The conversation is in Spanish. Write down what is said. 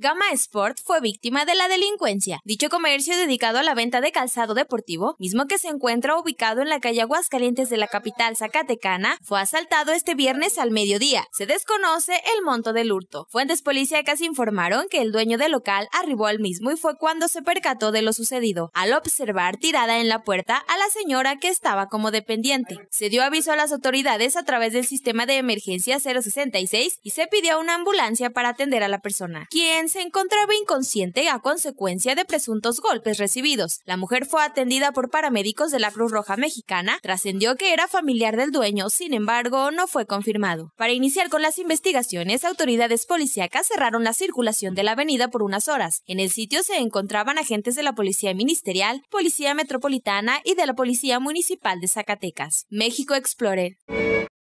Gama Sport fue víctima de la delincuencia. Dicho comercio dedicado a la venta de calzado deportivo, mismo que se encuentra ubicado en la calle Aguascalientes de la capital Zacatecana, fue asaltado este viernes al mediodía. Se desconoce el monto del hurto. Fuentes policíacas informaron que el dueño del local arribó al mismo y fue cuando se percató de lo sucedido, al observar tirada en la puerta a la señora que estaba como dependiente. Se dio aviso a las autoridades a través del sistema de emergencia 066 y se pidió una ambulancia para atender a la persona, quien se encontraba inconsciente a consecuencia de presuntos golpes recibidos. La mujer fue atendida por paramédicos de la Cruz Roja Mexicana, trascendió que era familiar del dueño, sin embargo, no fue confirmado. Para iniciar con las investigaciones, autoridades policíacas cerraron la circulación de la avenida por unas horas. En el sitio se encontraban agentes de la Policía Ministerial, Policía Metropolitana y de la Policía Municipal de Zacatecas. México Explore